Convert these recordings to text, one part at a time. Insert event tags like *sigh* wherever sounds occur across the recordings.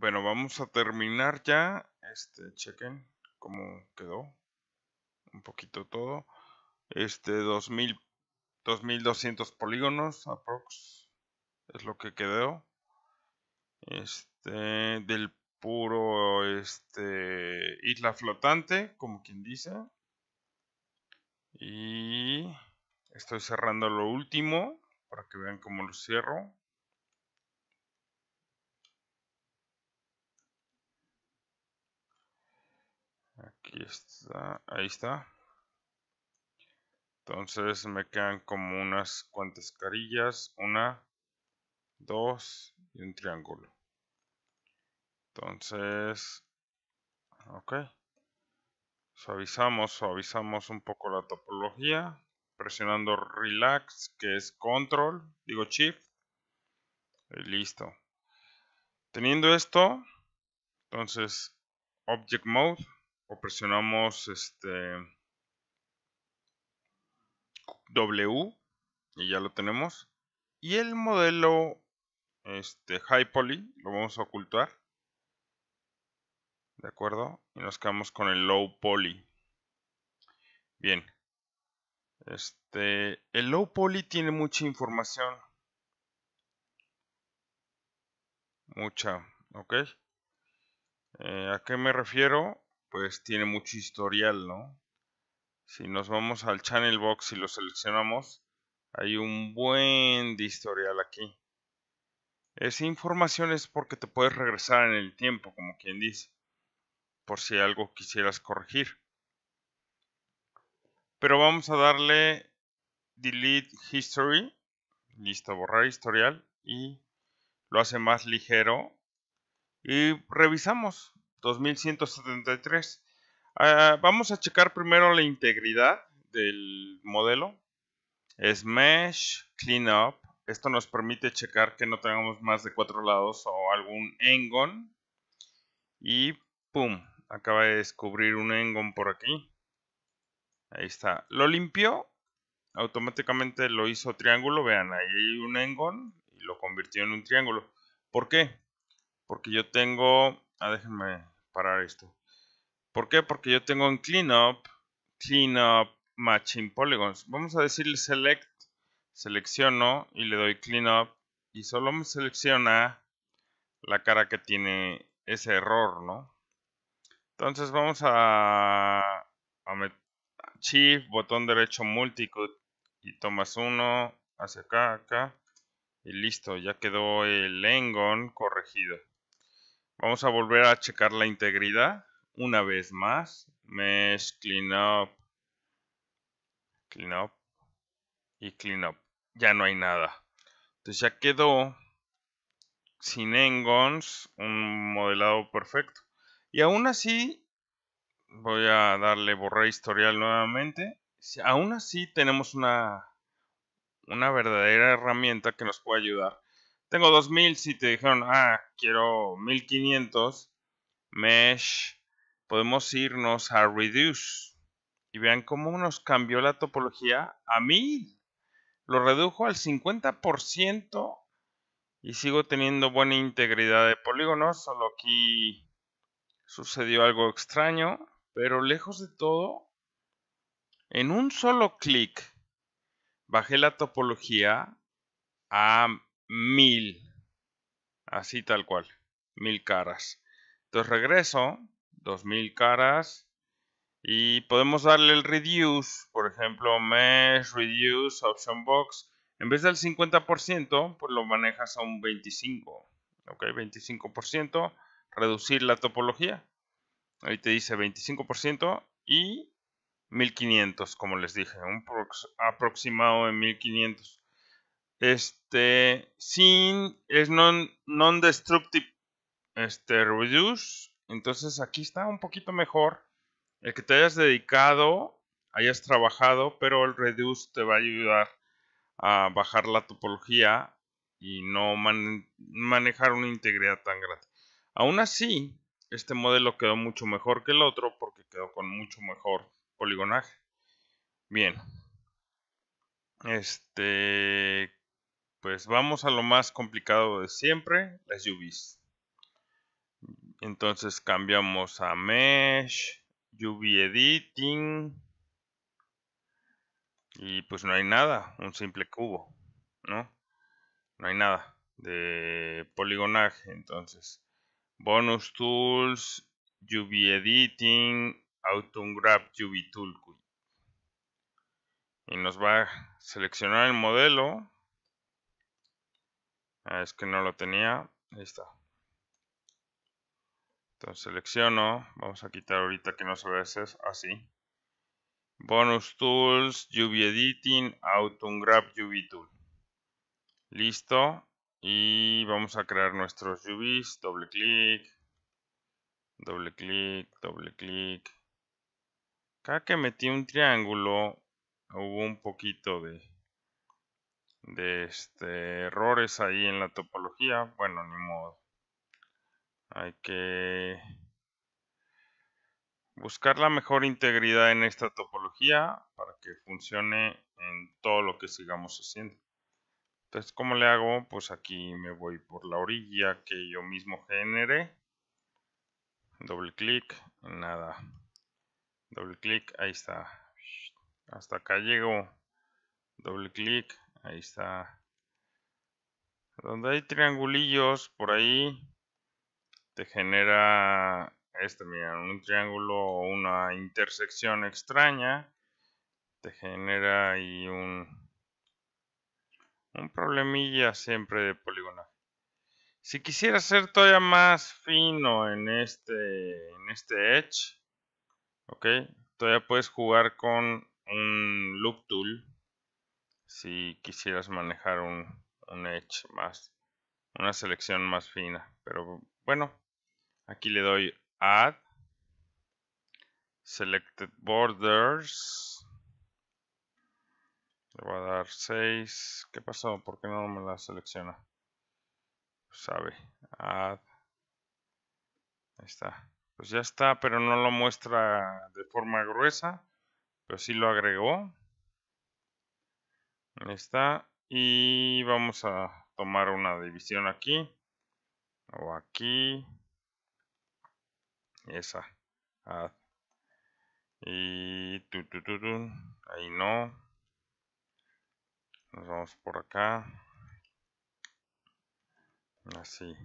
Bueno, vamos a terminar ya. Este, chequen cómo quedó. Un poquito todo. Este, 2200 polígonos aprox. Es lo que quedó. Este, del puro, este, isla flotante, como quien dice. Y estoy cerrando lo último para que vean cómo lo cierro. Aquí está, ahí está. Entonces me quedan como unas cuantas carillas. Una, dos y un triángulo. Entonces, ok. Suavizamos, suavizamos un poco la topología. Presionando relax, que es control, digo shift. Y listo. Teniendo esto, entonces object mode o presionamos este W y ya lo tenemos. Y el modelo este, High Poly lo vamos a ocultar. ¿De acuerdo? Y nos quedamos con el Low Poly. Bien. Este, el Low Poly tiene mucha información. Mucha, ¿ok? Eh, ¿A qué me refiero? pues tiene mucho historial, ¿no? Si nos vamos al channel box y lo seleccionamos, hay un buen historial aquí. Esa información es porque te puedes regresar en el tiempo, como quien dice, por si algo quisieras corregir. Pero vamos a darle delete history, listo, borrar historial y lo hace más ligero. Y revisamos, 2173. Ah, vamos a checar primero la integridad del modelo. Es Mesh Cleanup. Esto nos permite checar que no tengamos más de cuatro lados o algún engon. Y pum, acaba de descubrir un engon por aquí. Ahí está. Lo limpió. Automáticamente lo hizo triángulo. Vean, ahí hay un engon y lo convirtió en un triángulo. ¿Por qué? Porque yo tengo Ah, déjenme parar esto. ¿Por qué? Porque yo tengo en cleanup, cleanup matching polygons. Vamos a decirle select, selecciono y le doy cleanup y solo me selecciona la cara que tiene ese error, ¿no? Entonces vamos a, a Shift, botón derecho multicut y tomas uno hacia acá, acá y listo, ya quedó el Engon corregido. Vamos a volver a checar la integridad una vez más. Mesh clean up Y up, Ya no hay nada. Entonces ya quedó sin engons un modelado perfecto. Y aún así, voy a darle borrar historial nuevamente. Aún así tenemos una, una verdadera herramienta que nos puede ayudar tengo 2000 si te dijeron, ah, quiero 1500 mesh. Podemos irnos a reduce. Y vean cómo nos cambió la topología a 1000. Lo redujo al 50% y sigo teniendo buena integridad de polígonos. Solo aquí sucedió algo extraño. Pero lejos de todo, en un solo clic bajé la topología a mil. Así tal cual. Mil caras. Entonces regreso. 2000 caras. Y podemos darle el reduce. Por ejemplo, mesh, reduce, option box. En vez del 50%, pues lo manejas a un 25%. ¿Ok? 25%. Reducir la topología. Ahí te dice 25% y 1500, como les dije. Un aproximado en 1500. Este, sin, es non-destructive este, reduce. Entonces aquí está un poquito mejor. El que te hayas dedicado, hayas trabajado, pero el reduce te va a ayudar a bajar la topología y no manejar una integridad tan grande. Aún así, este modelo quedó mucho mejor que el otro porque quedó con mucho mejor poligonaje. Bien. Este, pues vamos a lo más complicado de siempre, las UVs. Entonces cambiamos a Mesh, UV Editing. Y pues no hay nada, un simple cubo, ¿no? No hay nada de poligonaje, entonces. Bonus Tools, UV Editing, Autumn Grab UV Tool. Y nos va a seleccionar el modelo Ah, es que no lo tenía. Ahí está. Entonces selecciono. Vamos a quitar ahorita que no se ve así. Ah, Bonus Tools, UV Editing, Autumn Grab UV Tool. Listo. Y vamos a crear nuestros UVs. Doble clic. Doble clic, doble clic. Cada que metí un triángulo hubo un poquito de de este, errores ahí en la topología. Bueno, ni modo. Hay que buscar la mejor integridad en esta topología para que funcione en todo lo que sigamos haciendo. Entonces, ¿cómo le hago? Pues aquí me voy por la orilla que yo mismo genere Doble clic, nada. Doble clic, ahí está. Hasta acá llego. Doble clic, Ahí está. Donde hay triangulillos por ahí, te genera este, mira, un triángulo o una intersección extraña, te genera ahí un, un problemilla siempre de polígono, Si quisiera ser todavía más fino en este, en este Edge, ok, todavía puedes jugar con un Loop Tool si quisieras manejar un, un edge más, una selección más fina. Pero bueno, aquí le doy Add, Selected Borders. Le voy a dar 6. ¿Qué pasó? ¿Por qué no me la selecciona? Sabe. Add. Ahí está. Pues ya está, pero no lo muestra de forma gruesa. Pero sí lo agregó está. Y vamos a tomar una división aquí. O aquí. Esa. Ah. Y tu, tu, tu, tu. Ahí no. Nos vamos por acá. Así.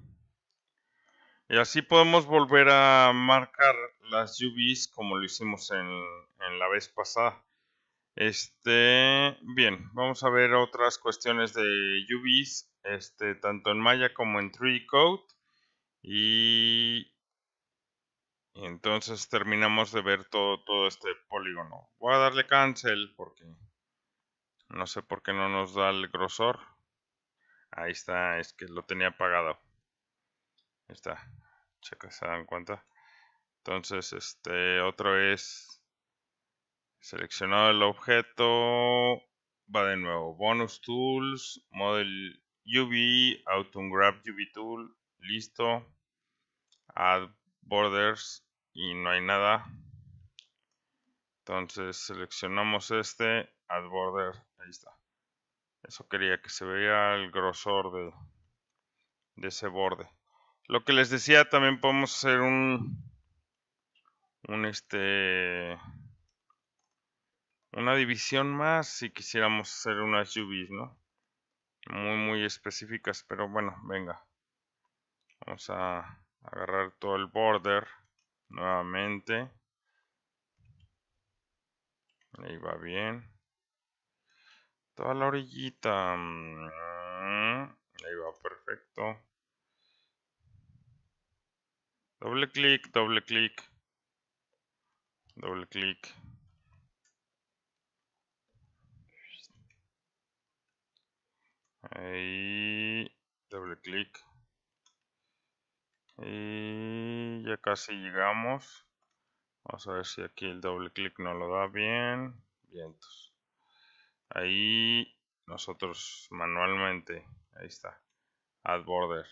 Y así podemos volver a marcar las UVs como lo hicimos en, en la vez pasada. Este, bien, vamos a ver otras cuestiones de UVs, este, tanto en Maya como en Tree Code. Y entonces terminamos de ver todo, todo este polígono. Voy a darle cancel porque no sé por qué no nos da el grosor. Ahí está, es que lo tenía apagado. Ahí está, checa, se dan cuenta. Entonces, este, otro es Seleccionado el objeto, va de nuevo, Bonus Tools, Model UV, auto Grab UV Tool, listo, Add Borders y no hay nada. Entonces seleccionamos este, Add Border, ahí está. Eso quería que se vea el grosor de, de ese borde. Lo que les decía, también podemos hacer un, un este una división más si quisiéramos hacer unas UVs, ¿no? Muy, muy específicas, pero bueno, venga. Vamos a agarrar todo el border nuevamente. Ahí va bien. Toda la orillita. Ahí va perfecto. Doble clic, doble clic. Doble clic. Ahí, doble clic. Y ya casi llegamos. Vamos a ver si aquí el doble clic no lo da bien. Vientos. Ahí nosotros manualmente, ahí está. Add border,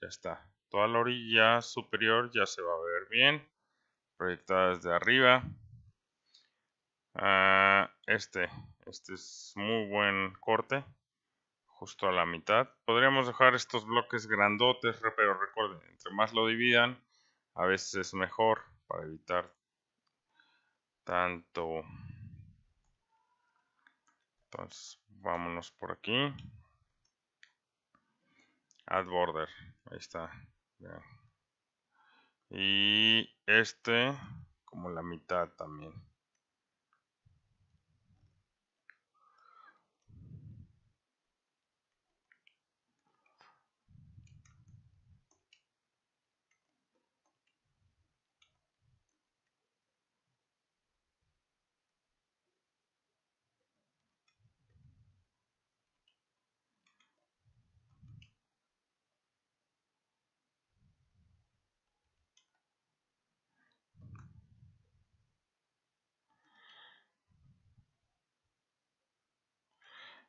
ya está. Toda la orilla superior ya se va a ver bien. Proyectada desde arriba. Ah, este, este es muy buen corte justo a la mitad. Podríamos dejar estos bloques grandotes, pero recuerden, entre más lo dividan, a veces es mejor para evitar tanto. Entonces, vámonos por aquí. Add border. Ahí está. Y este como la mitad también.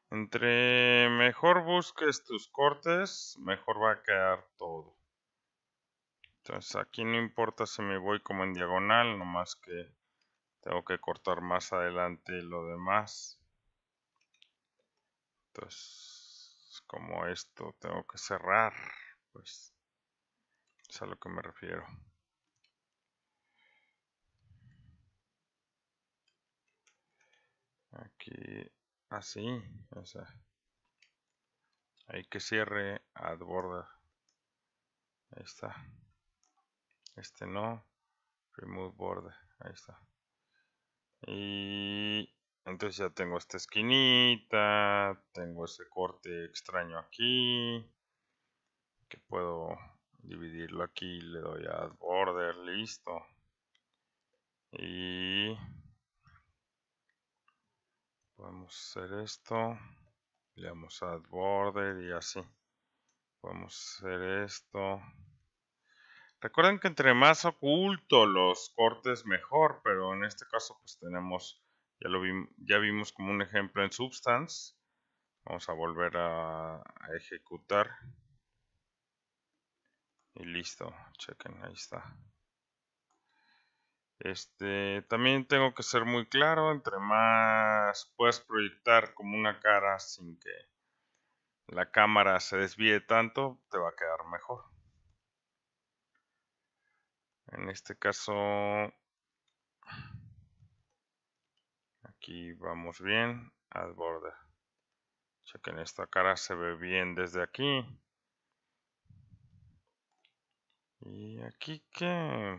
Entre mejor busques tus cortes, mejor va a quedar todo. Entonces aquí no importa si me voy como en diagonal, nomás que tengo que cortar más adelante lo demás. Entonces, como esto tengo que cerrar, pues es a lo que me refiero. Aquí así, ah, ese. hay que cierre add border, ahí está, este no, remove border, ahí está, y entonces ya tengo esta esquinita, tengo ese corte extraño aquí, que puedo dividirlo aquí, le doy a border, listo. Y podemos hacer esto le damos add border y así podemos hacer esto recuerden que entre más oculto los cortes mejor pero en este caso pues tenemos ya lo vi, ya vimos como un ejemplo en substance vamos a volver a ejecutar y listo chequen ahí está este, también tengo que ser muy claro, entre más puedes proyectar como una cara sin que la cámara se desvíe tanto, te va a quedar mejor. En este caso, aquí vamos bien, al border. en esta cara se ve bien desde aquí. Y aquí que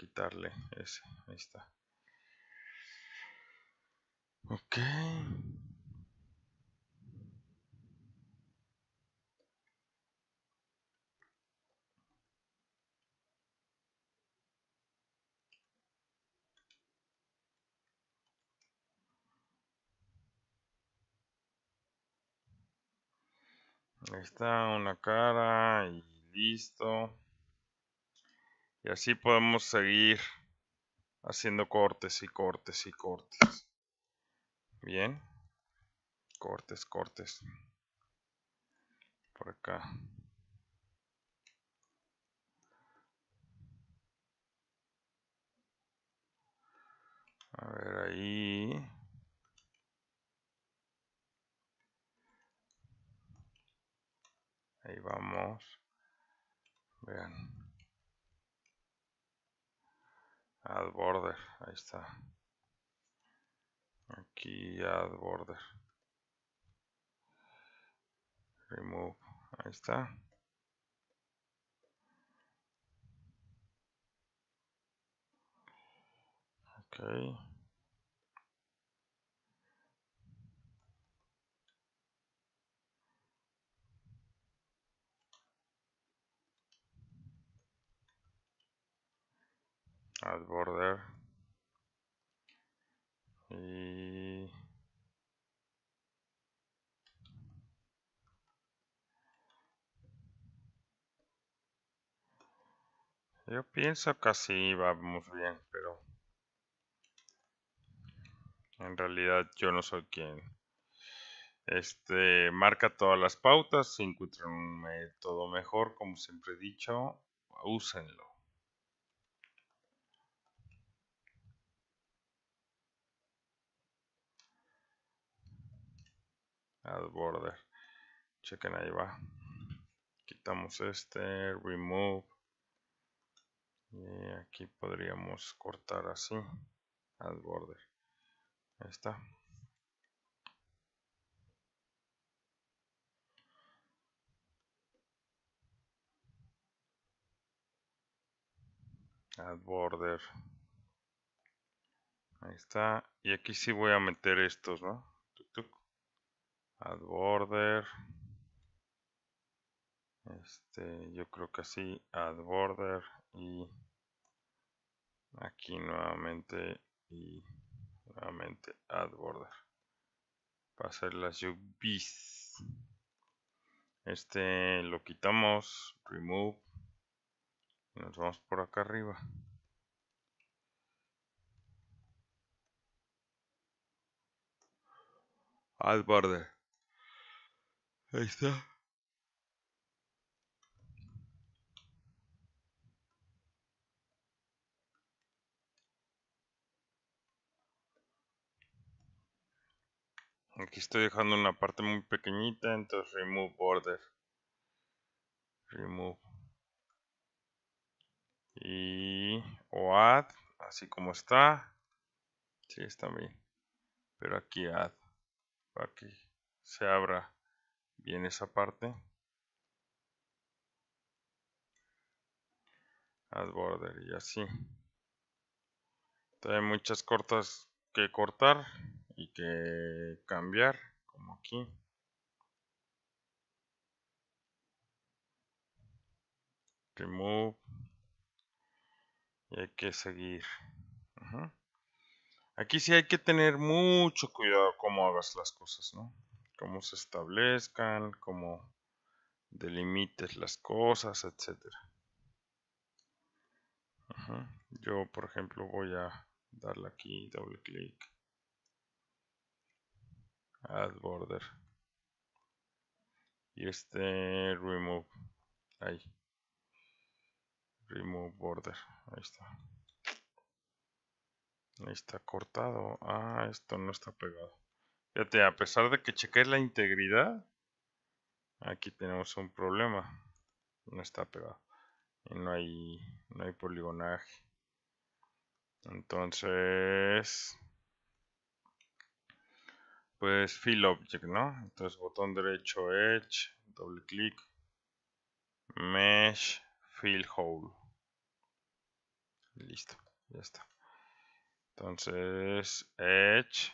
quitarle ese. Ahí está. Ok. está una cara y listo. Y así podemos seguir haciendo cortes y cortes y cortes. Bien. Cortes, cortes. Por acá. A ver, ahí. Ahí vamos. Vean. add border, ahí está. Aquí add border. Remove, ahí está. Okay. add border yo pienso que así vamos bien pero en realidad yo no soy quien este marca todas las pautas si encuentran un método mejor como siempre he dicho úsenlo add border chequen ahí va quitamos este remove y aquí podríamos cortar así add border ahí está add border ahí está y aquí sí voy a meter estos no add border este yo creo que sí add border y aquí nuevamente y nuevamente add border para hacer las UVs este lo quitamos remove y nos vamos por acá arriba add border Ahí está. Aquí estoy dejando una parte muy pequeñita, entonces remove border. Remove. Y o add, así como está. Sí, está bien. Pero aquí add. Para que se abra bien esa parte. Add border y así. Hay muchas cortas que cortar y que cambiar, como aquí. Remove. Y hay que seguir. Aquí sí hay que tener mucho cuidado cómo hagas las cosas, ¿no? cómo se establezcan, cómo delimites las cosas, etcétera. Yo, por ejemplo, voy a darle aquí doble clic. Add border. Y este remove. Ahí. Remove border. Ahí está. Ahí está cortado. Ah, esto no está pegado. Fíjate, a pesar de que cheques la integridad, aquí tenemos un problema. No está pegado. Y no hay, no hay poligonaje. Entonces, pues fill object, ¿no? Entonces botón derecho Edge, doble clic, Mesh, Fill Hole. Listo, ya está. Entonces, Edge.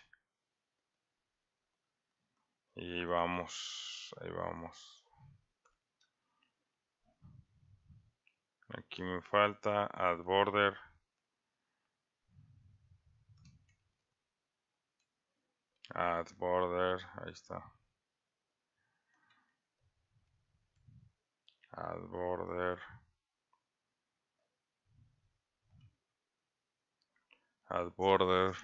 Y vamos, ahí vamos. Aquí me falta add border. Add border, ahí está. Add border. Add border.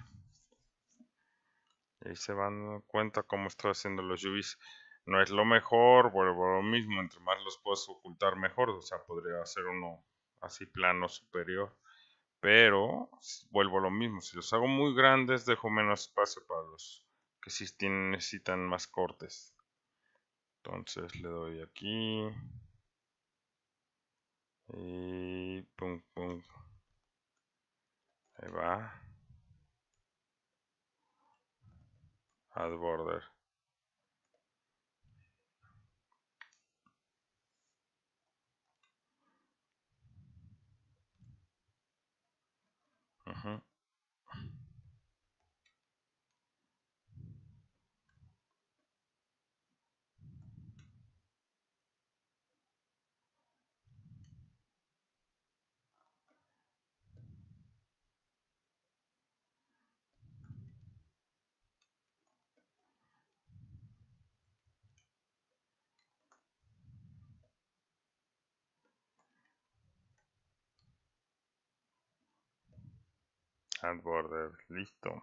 Y se van cuenta cómo estoy haciendo los UVs. No es lo mejor, vuelvo a lo mismo, entre más los puedo ocultar mejor, o sea, podría hacer uno así plano superior. Pero vuelvo a lo mismo, si los hago muy grandes dejo menos espacio para los que sí necesitan más cortes. Entonces le doy aquí. Y pum pum. Ahí va. Ad border border listo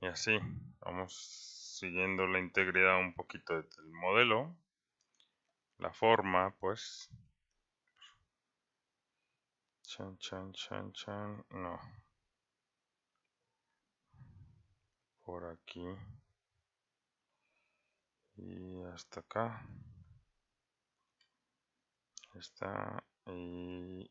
y así vamos siguiendo la integridad un poquito del modelo la forma pues chan chan chan chan no por aquí y hasta acá está y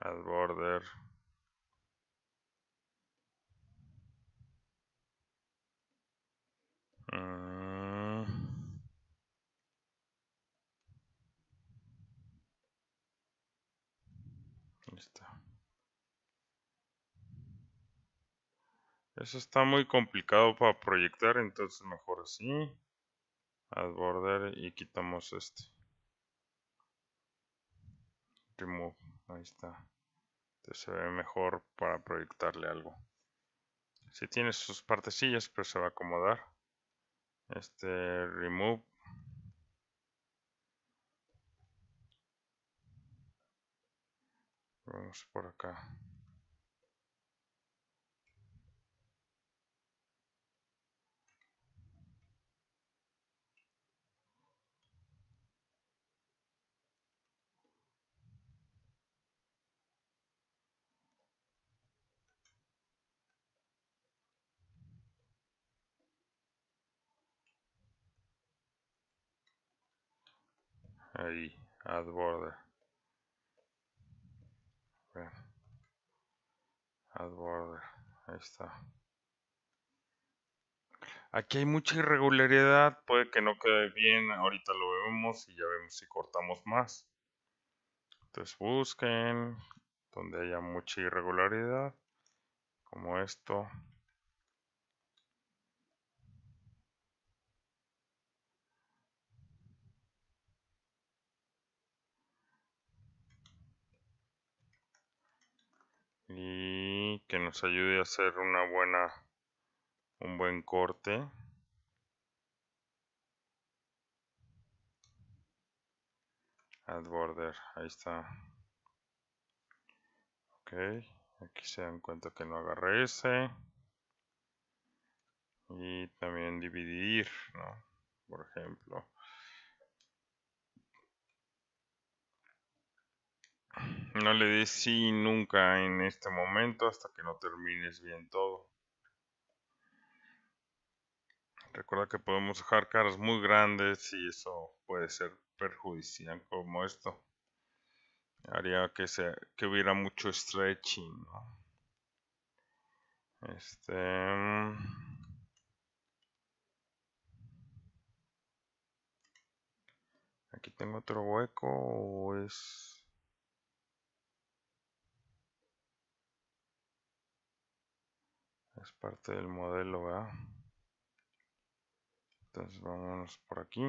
add border mm. Eso está muy complicado para proyectar, entonces mejor así. Add border y quitamos este. Remove. Ahí está. Entonces se ve mejor para proyectarle algo. Si tiene sus partecillas, pero se va a acomodar. Este remove. Vamos por acá. ahí, add border. border, ahí está. Aquí hay mucha irregularidad, puede que no quede bien, ahorita lo vemos y ya vemos si cortamos más. Entonces busquen donde haya mucha irregularidad, como esto. y que nos ayude a hacer una buena un buen corte add border ahí está ok aquí se dan cuenta que no agarre ese y también dividir no por ejemplo No le des sí nunca en este momento hasta que no termines bien todo. Recuerda que podemos dejar caras muy grandes y eso puede ser perjudicial como esto. Haría que, se, que hubiera mucho stretching. ¿no? Este. Mm. Aquí tengo otro hueco o es. es parte del modelo a entonces vamos por aquí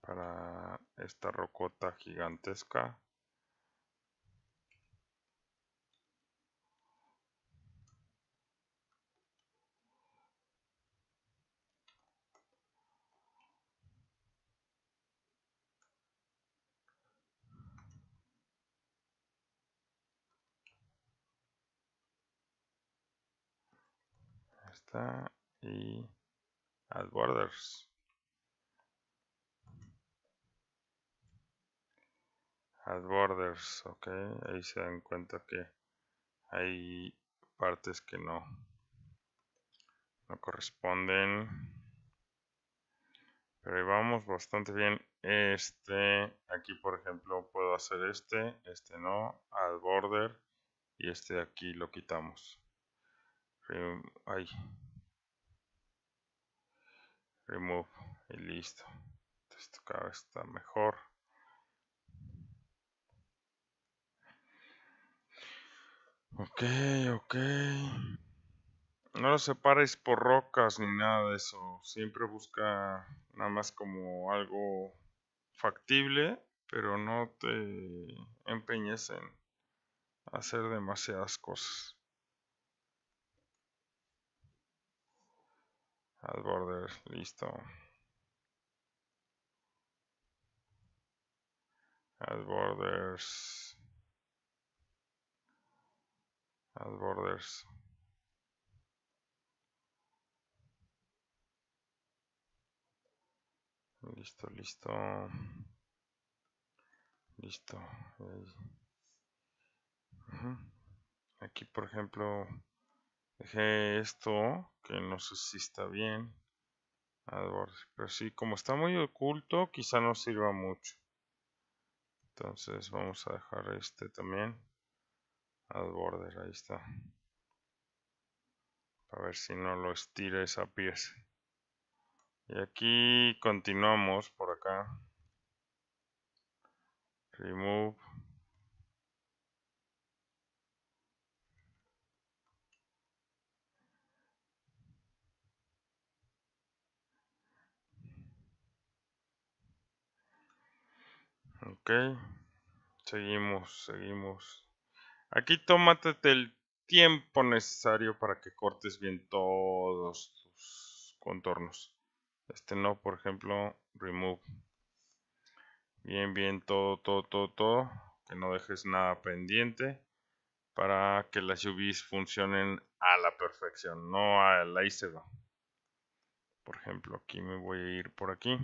para esta rocota gigantesca y add borders. Add borders, ok. Ahí se dan cuenta que hay partes que no, no corresponden. Pero ahí vamos bastante bien. Este, aquí por ejemplo puedo hacer este, este no, add border y este de aquí lo quitamos. Eh, ay. remove y listo esto cada vez está mejor ok ok no lo separes por rocas ni nada de eso siempre busca nada más como algo factible pero no te empeñes en hacer demasiadas cosas Add borders listo. Add borders. Add borders. Listo, listo. Listo. Aquí, por ejemplo, Dejé esto, que no sé si está bien. pero sí, como está muy oculto, quizá no sirva mucho. Entonces vamos a dejar este también. AdBorder, ahí está. A ver si no lo estira esa pieza. Y aquí continuamos por acá. Remove. Ok. Seguimos, seguimos. Aquí tómate el tiempo necesario para que cortes bien todos tus contornos. Este no, por ejemplo, remove. Bien, bien, todo, todo, todo, todo. Que no dejes nada pendiente para que las UVs funcionen a la perfección, no a la va Por ejemplo, aquí me voy a ir por aquí.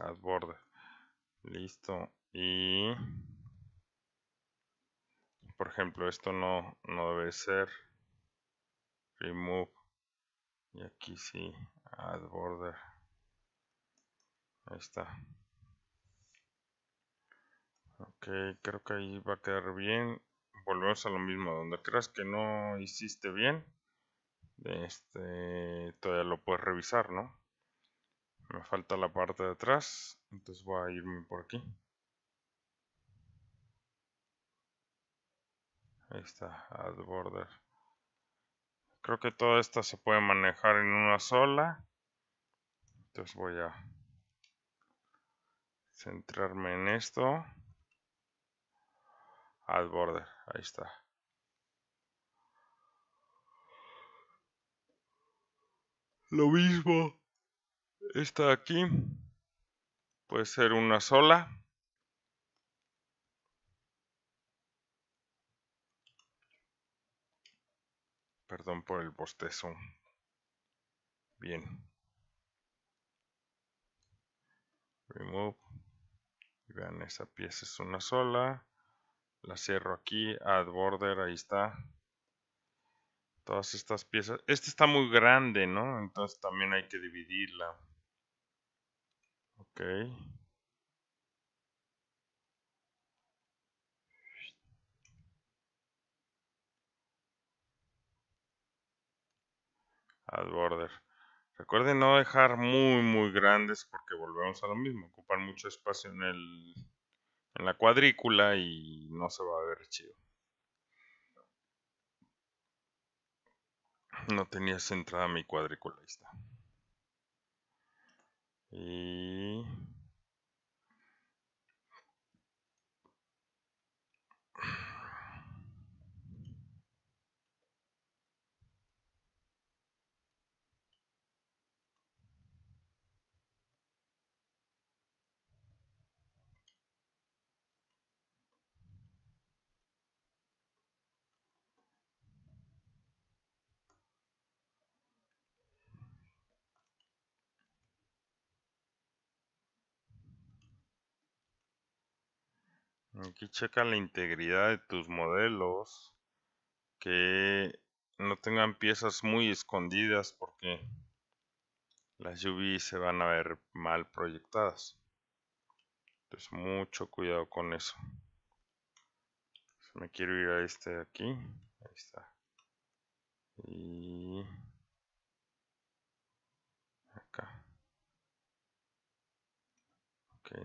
add border, Listo. Y por ejemplo, esto no, no debe ser. Remove. Y aquí sí, add border. Ahí está. Ok, creo que ahí va a quedar bien. Volvemos a lo mismo. Donde creas que no hiciste bien, este, todavía lo puedes revisar, ¿no? me falta la parte de atrás entonces voy a irme por aquí ahí está add border creo que todo esto se puede manejar en una sola entonces voy a centrarme en esto add border ahí está lo mismo esta aquí puede ser una sola. Perdón por el bostezo. Bien. Remove. Y vean, esa pieza es una sola. La cierro aquí. Add border, ahí está. Todas estas piezas. Esta está muy grande, ¿no? Entonces también hay que dividirla. Ok. Al border. Recuerden no dejar muy muy grandes porque volvemos a lo mismo, ocupan mucho espacio en, el, en la cuadrícula y no se va a ver chido. No tenía centrada mi cuadrícula, ahí está. E Aquí checa la integridad de tus modelos. Que no tengan piezas muy escondidas porque las UV se van a ver mal proyectadas. Entonces mucho cuidado con eso. me quiero ir a este de aquí. Ahí está. Y...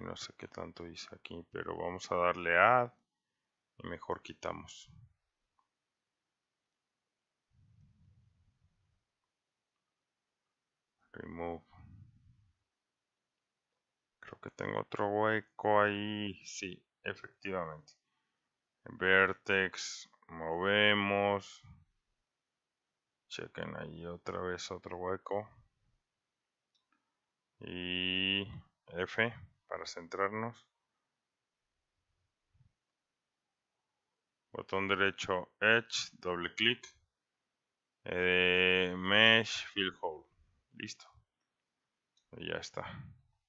no sé qué tanto dice aquí, pero vamos a darle add y mejor quitamos. Remove. Creo que tengo otro hueco ahí. Sí, efectivamente. Vertex, movemos. Chequen ahí otra vez otro hueco. Y F para centrarnos. Botón derecho Edge, doble clic. Eh, mesh Fill Hole. Listo. Y ya está.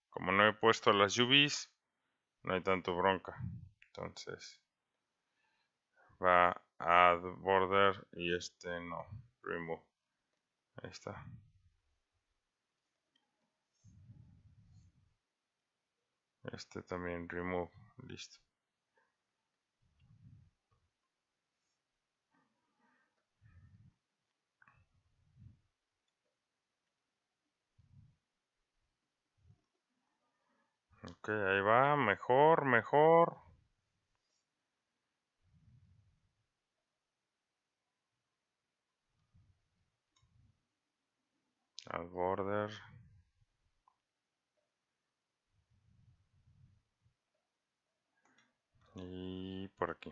Como no he puesto las UVs, no hay tanto bronca. Entonces va a border y este no. Remove. Ahí está. este también remove, listo. Ok, ahí va, mejor, mejor. Al border. y por aquí.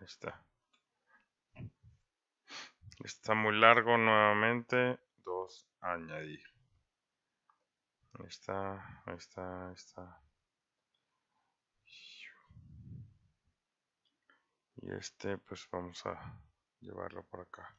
está. Está muy largo nuevamente. Dos, añadir. Está, está, está. y este pues vamos a llevarlo por acá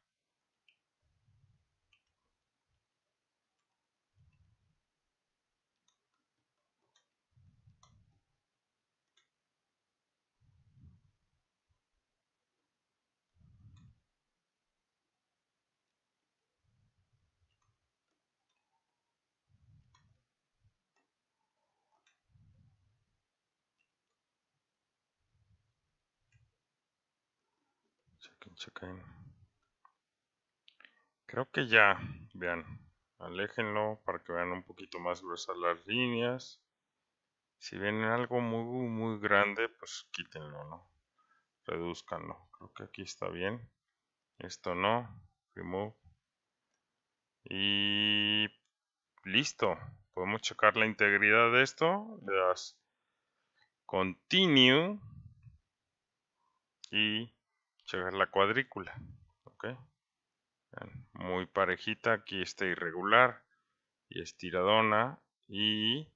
Creo que ya, vean, aléjenlo para que vean un poquito más gruesas las líneas. Si ven algo muy, muy grande, pues quítenlo, ¿no? Reduzcanlo. Creo que aquí está bien. Esto no. Remove. Y listo. Podemos checar la integridad de esto. Le das continue. Y la cuadrícula. ¿okay? Muy parejita, aquí está irregular y estiradona. Y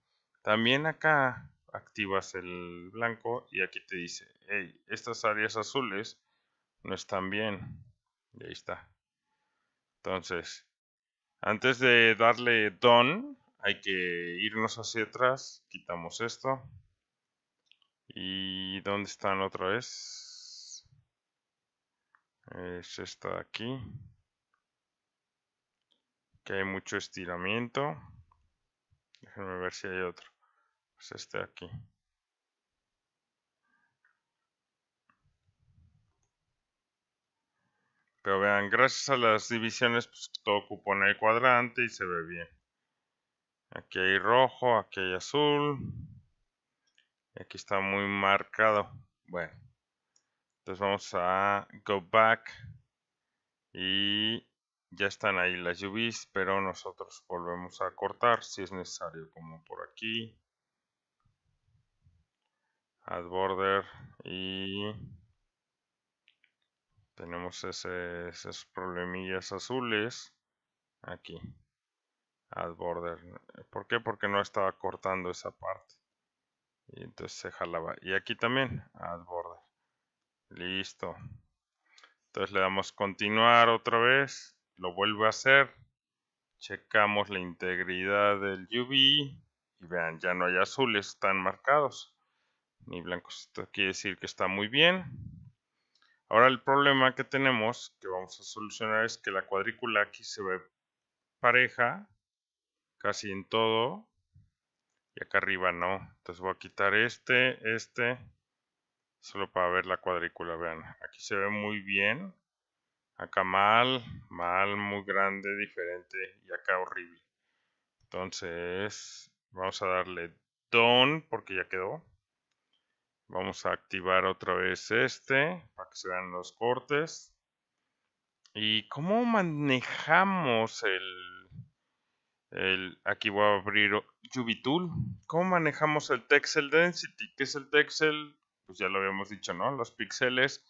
también acá activas el blanco y aquí te dice, hey, estas áreas azules no están bien. Y ahí está. Entonces, antes de darle don, hay que irnos hacia atrás. Quitamos esto. ¿Y dónde están otra vez? es esta aquí que hay mucho estiramiento déjenme ver si hay otro es este de aquí pero vean gracias a las divisiones pues, todo ocupa en el cuadrante y se ve bien aquí hay rojo aquí hay azul y aquí está muy marcado bueno entonces vamos a go back y ya están ahí las UVs, pero nosotros volvemos a cortar si es necesario, como por aquí. Add border y tenemos ese, esos problemillas azules aquí. Add border. ¿Por qué? Porque no estaba cortando esa parte. Y entonces se jalaba. Y aquí también, add border. Listo. Entonces le damos continuar otra vez. Lo vuelve a hacer. Checamos la integridad del UV. Y vean, ya no hay azules, están marcados. Ni blancos. Esto quiere decir que está muy bien. Ahora el problema que tenemos, que vamos a solucionar, es que la cuadrícula aquí se ve pareja. Casi en todo. Y acá arriba no. Entonces voy a quitar este, este solo para ver la cuadrícula, vean, aquí se ve muy bien, acá mal, mal, muy grande, diferente y acá horrible. Entonces, vamos a darle don porque ya quedó. Vamos a activar otra vez este para que se vean los cortes. ¿Y cómo manejamos el... el aquí voy a abrir Jubitool. ¿Cómo manejamos el Texel Density? ¿Qué es el Texel pues, ya lo habíamos dicho, ¿no? Los píxeles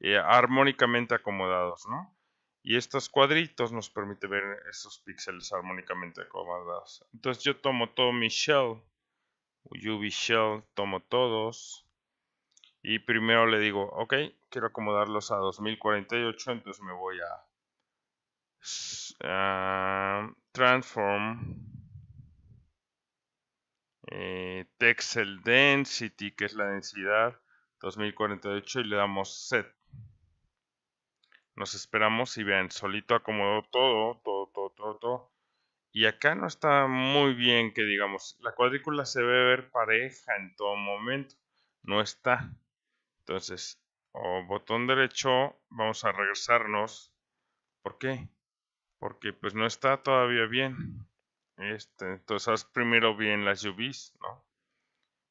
eh, armónicamente acomodados, ¿no? Y estos cuadritos nos permite ver esos píxeles armónicamente acomodados. Entonces yo tomo todo mi shell, UV shell, tomo todos. Y primero le digo, ok, quiero acomodarlos a 2048, entonces me voy a transform eh, Texel Density, que es la densidad 2048, y le damos set. Nos esperamos y vean, solito acomodó todo, todo, todo, todo, todo. Y acá no está muy bien que digamos, la cuadrícula se ve ver pareja en todo momento. No está. Entonces, botón derecho, vamos a regresarnos. ¿Por Porque pues no está todavía bien. Este, entonces primero bien las UVs, ¿no?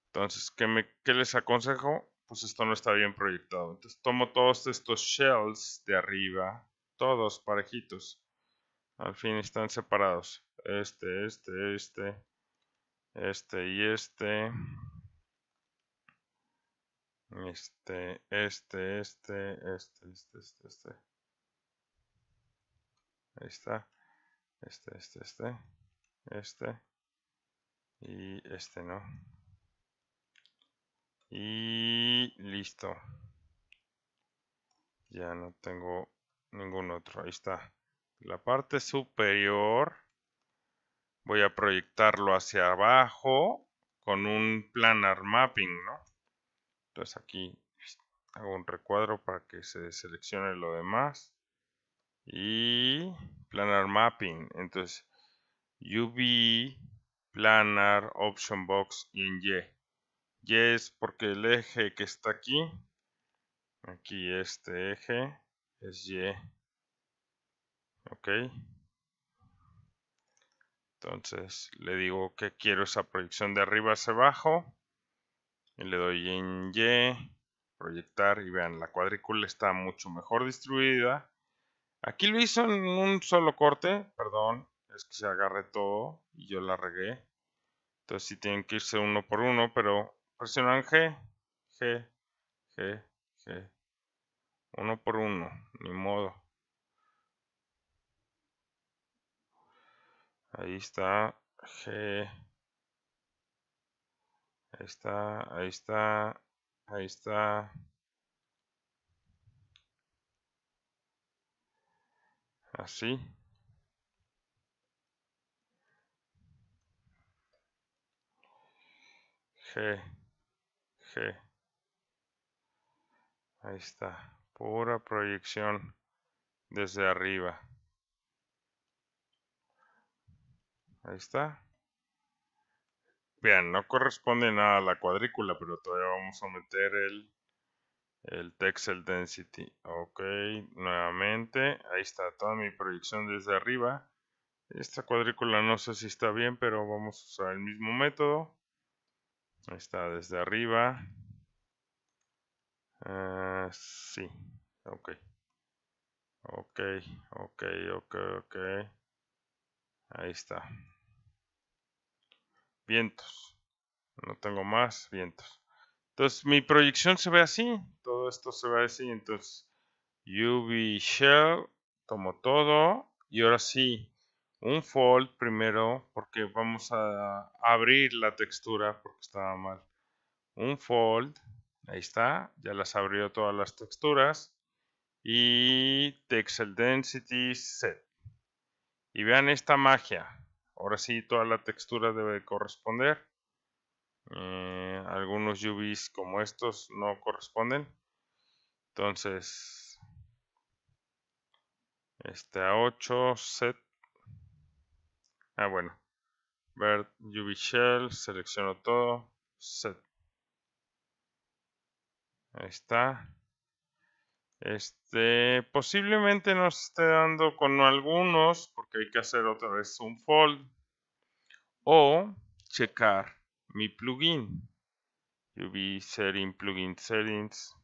Entonces, ¿qué, ¿qué les aconsejo? Pues esto no está bien proyectado. Entonces tomo todos estos shells de arriba, todos parejitos. Al fin están separados. Este, este, este, este y este. Este, este, este, este, este, este, este. Ahí está. Este, este, este este y este no y listo ya no tengo ningún otro ahí está la parte superior voy a proyectarlo hacia abajo con un planar mapping no entonces aquí hago un recuadro para que se seleccione lo demás y planar mapping entonces UV Planar Option Box en Y. Y es porque el eje que está aquí, aquí este eje, es Y. Ok. Entonces le digo que quiero esa proyección de arriba hacia abajo. Y le doy en Y, proyectar y vean, la cuadrícula está mucho mejor distribuida. Aquí lo hizo en un solo corte, perdón, es que se agarre todo y yo la regué. Entonces si tienen que irse uno por uno, pero presionan G, G, G, G. Uno por uno, ni modo. Ahí está G. Ahí está, ahí está, ahí está. Así. G, G. Ahí está, pura proyección desde arriba. Ahí está. Vean, no corresponde nada a la cuadrícula, pero todavía vamos a meter el, el Texel Density. Ok, nuevamente, ahí está toda mi proyección desde arriba. Esta cuadrícula no sé si está bien, pero vamos a usar el mismo método. Ahí está, desde arriba. Eh, sí, ok. Ok, ok, ok, ok. Ahí está. Vientos. No tengo más vientos. Entonces mi proyección se ve así. Todo esto se ve así. Entonces UV Shell. Tomo todo. Y ahora sí un fold primero porque vamos a abrir la textura porque estaba mal. Un fold, ahí está, ya las abrió todas las texturas. Y Texel Density Set. Y vean esta magia. Ahora sí toda la textura debe corresponder. Eh, algunos UVs como estos no corresponden. Entonces, este a 8 set Ah, bueno. Ver UV Shell, selecciono todo. Set. Ahí está. Este, posiblemente nos esté dando con algunos, porque hay que hacer otra vez un fold. O checar mi plugin. UV Setting, Plugin Settings.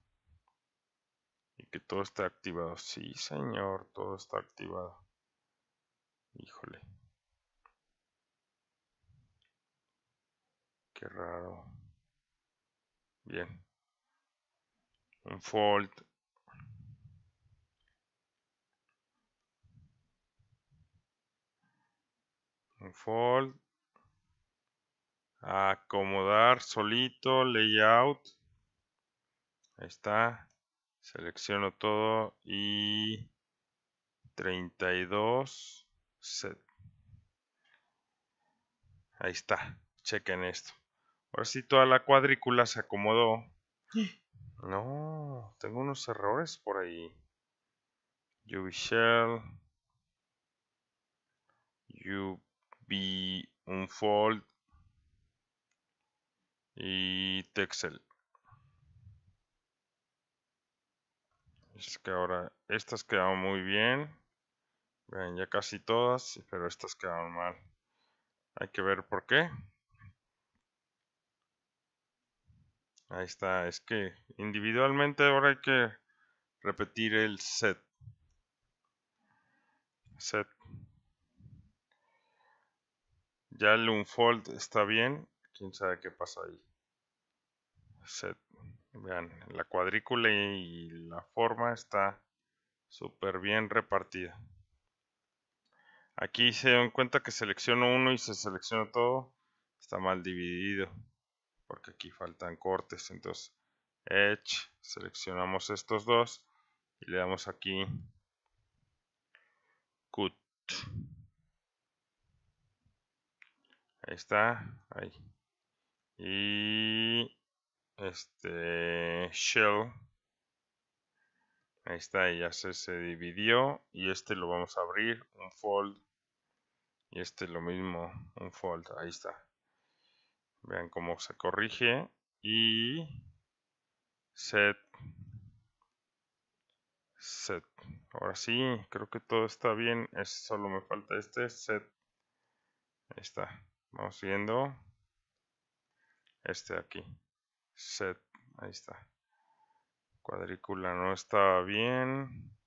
Y que todo está activado. Sí, señor, todo está activado. Híjole. Qué raro. Bien. Un fold. Un Acomodar solito, layout. Ahí está. Selecciono todo y 32 set. Ahí está. Chequen esto. Ahora sí toda la cuadrícula se acomodó. *gasps* No, tengo unos errores por ahí. UV shell. unfold. Y texel. Es que ahora estas quedaron muy bien. Vean, ya casi todas, pero estas quedaron mal. Hay que ver por qué. Ahí está, es que individualmente ahora hay que repetir el set. Set. Ya el unfold está bien. Quién sabe qué pasa ahí. Set. Vean, la cuadrícula y la forma está súper bien repartida. Aquí se dan cuenta que selecciono uno y se selecciona todo. Está mal dividido porque aquí faltan cortes entonces edge seleccionamos estos dos y le damos aquí cut ahí está ahí y este shell ahí está ya se, se dividió y este lo vamos a abrir un fold y este lo mismo un fold ahí está Vean cómo se corrige. Y set. Set. Ahora sí, creo que todo está bien. Es, solo me falta este set. Ahí está. Vamos viendo. Este aquí. Set. Ahí está. Cuadrícula no está bien.